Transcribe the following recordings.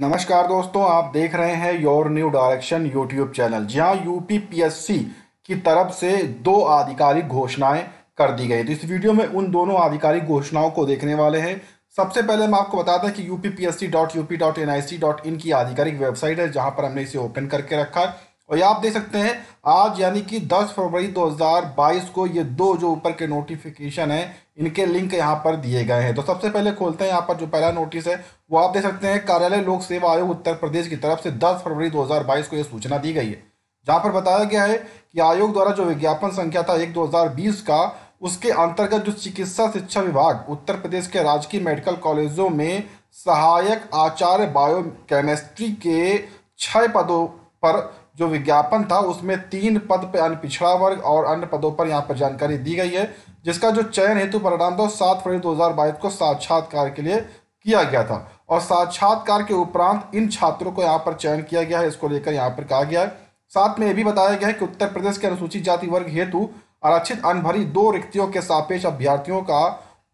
नमस्कार दोस्तों आप देख रहे हैं your new direction YouTube channel जहां यूपीपीएससी की तरफ से दो आधिकारिक घोषणाएं कर दी गई तो इस वीडियो में उन दोनों आधिकारिक घोषणाओं को देखने वाले हैं सबसे पहले मैं आपको बताता कि U P P S C dot U P dot N I C dot in की आधिकारिक वेबसाइट है जहां पर हमने इसे ओपन करके रखा है और ये आप देख सकते हैं आज यानी कि 10 फरवरी 2022 को ये दो जो ऊपर के नोटिफिकेशन हैं इनके लिंक यहाँ पर दिए गए हैं तो सबसे पहले खोलते हैं यहाँ पर जो पहला नोटिस है वो आप देख सकते हैं कार्यालय लोक सेवा आयोग उत्तर प्रदेश की तरफ से 10 फरवरी 2022 को ये सूचना दी गई है जहाँ पर बताया गया है कि आयोग द्वारा जो विज्ञापन संख्या था एक दो का उसके अंतर्गत जो चिकित्सा शिक्षा विभाग उत्तर प्रदेश के राजकीय मेडिकल कॉलेजों में सहायक आचार्य बायो केमिस्ट्री के छः पदों पर जो विज्ञापन था उसमें तीन पद पर अन्य पिछड़ा वर्ग और अन्य पदों पर यहाँ पर जानकारी दी गई है जिसका जो चयन हेतु परिणाम था सात फरवरी दो को साक्षात्कार के लिए किया गया था और साक्षात्कार के उपरांत इन छात्रों को यहाँ पर चयन किया गया है इसको लेकर यहाँ पर कहा गया है साथ में यह भी बताया गया है कि उत्तर प्रदेश के अनुसूचित जाति वर्ग हेतु आरक्षित अनभरी दो रिक्तियों के सापेक्ष अभ्यर्थियों का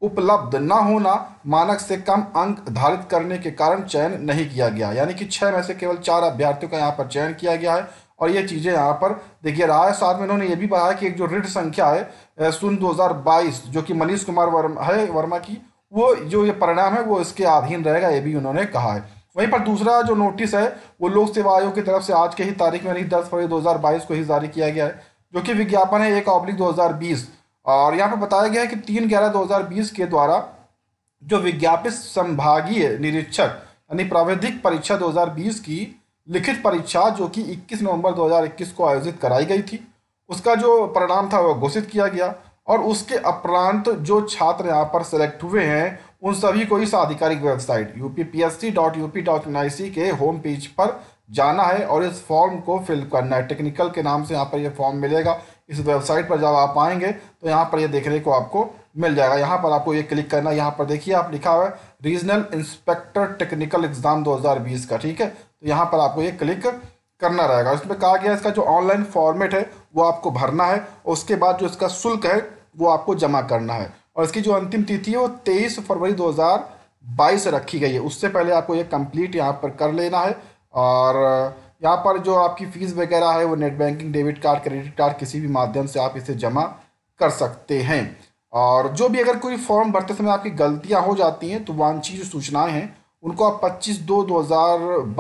उपलब्ध न होना मानक से कम अंक धारित करने के कारण चयन नहीं किया गया यानी कि छह में से केवल चार अभ्यर्थियों का यहाँ पर चयन किया गया है और ये चीज़ें यहाँ पर देखिए रहा है साथ में इन्होंने ये भी बताया कि एक जो ऋण संख्या है सुन 2022 जो कि मनीष कुमार वर्मा है वर्मा की वो जो ये परिणाम है वो इसके अधीन रहेगा ये भी उन्होंने कहा है वहीं पर दूसरा जो नोटिस है वो लोक सेवा आयोग की तरफ से आज के ही तारीख में यानी दस फरवरी दो को ही जारी किया गया है जो कि विज्ञापन है एक ऑब्लिक दो और यहाँ पर बताया गया है कि तीन ग्यारह दो हज़ार बीस के द्वारा जो विज्ञापित संभागीय निरीक्षक यानी प्राविधिक परीक्षा 2020 की लिखित परीक्षा जो कि 21 नवंबर 2021 को आयोजित कराई गई थी उसका जो परिणाम था वह घोषित किया गया और उसके उपरांत जो छात्र यहाँ पर सेलेक्ट हुए हैं उन सभी को इस आधिकारिक website U P P S C dot U P dot N I C के होम पेज पर जाना है और इस फॉर्म को फिल करना है टेक्निकल के नाम से यहाँ पर यह फॉर्म मिलेगा इस वेबसाइट पर जब आप आएंगे तो यहाँ पर ये देखने को आपको मिल जाएगा यहाँ पर आपको ये क्लिक करना है यहाँ पर देखिए आप लिखा हुआ है रीजनल इंस्पेक्टर टेक्निकल एग्ज़ाम 2020 का ठीक है तो यहाँ पर आपको ये क्लिक करना रहेगा इसमें कहा गया इसका जो ऑनलाइन फॉर्मेट है वो आपको भरना है उसके बाद जो इसका शुल्क है वो आपको जमा करना है और इसकी जो अंतिम तिथि है वो तेईस फरवरी बाईस रखी गई है उससे पहले आपको ये कंप्लीट यहाँ पर कर लेना है और यहाँ पर जो आपकी फ़ीस वगैरह है वो net banking debit card credit card किसी भी माध्यम से आप इसे जमा कर सकते हैं और जो भी अगर कोई फॉर्म भरते समय आपकी गलतियाँ हो जाती हैं तो वांछी जो सूचनाएँ हैं उनको आप पच्चीस दो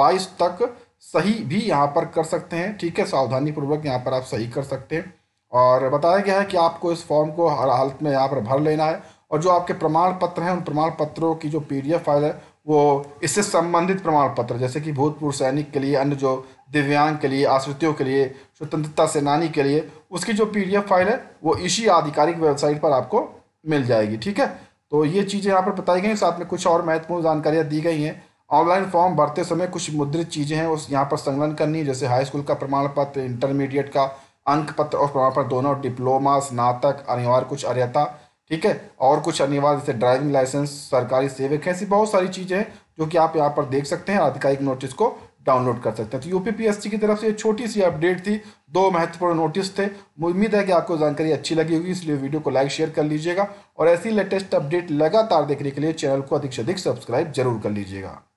बाईस तक सही भी यहाँ पर कर सकते हैं ठीक है सावधानी पूर्वक यहाँ पर आप सही कर सकते हैं और बताया गया है कि आपको इस फॉर्म को हर हालत में यहाँ पर भर लेना है और जो आपके प्रमाण पत्र हैं उन प्रमाण पत्रों की जो पी फाइल है वो इससे संबंधित प्रमाण पत्र जैसे कि भूतपूर्व सैनिक के लिए अन्य जो दिव्यांग के लिए आश्रितियों के लिए स्वतंत्रता सेनानी के लिए उसकी जो पी फाइल है वो इसी आधिकारिक वेबसाइट पर आपको मिल जाएगी ठीक है तो ये चीज़ें यहाँ पर बताई गई साथ में कुछ और महत्वपूर्ण जानकारियाँ दी गई हैं ऑनलाइन फॉर्म भरते समय कुछ मुद्रित चीज़ें हैं उस यहाँ पर संलग्न करनी जैसे हाई स्कूल का प्रमाण पत्र इंटरमीडिएट का अंक पत्र और प्रमाण पत्र दोनों डिप्लोमा स्नातक अनिवार्य कुछ अर्यता ठीक है और कुछ अनिवार्य जैसे ड्राइविंग लाइसेंस सरकारी सेवक ऐसी बहुत सारी चीज़ें हैं जो कि आप यहाँ पर देख सकते हैं आधिकारिक नोटिस को डाउनलोड कर सकते हैं तो यूपीपीएससी की तरफ से छोटी सी अपडेट थी दो महत्वपूर्ण नोटिस थे उम्मीद है कि आपको जानकारी अच्छी लगी होगी इसलिए वीडियो को लाइक शेयर कर लीजिएगा और ऐसी लेटेस्ट अपडेट लगातार देखने के लिए चैनल को अधिक से अधिक सब्सक्राइब जरूर कर लीजिएगा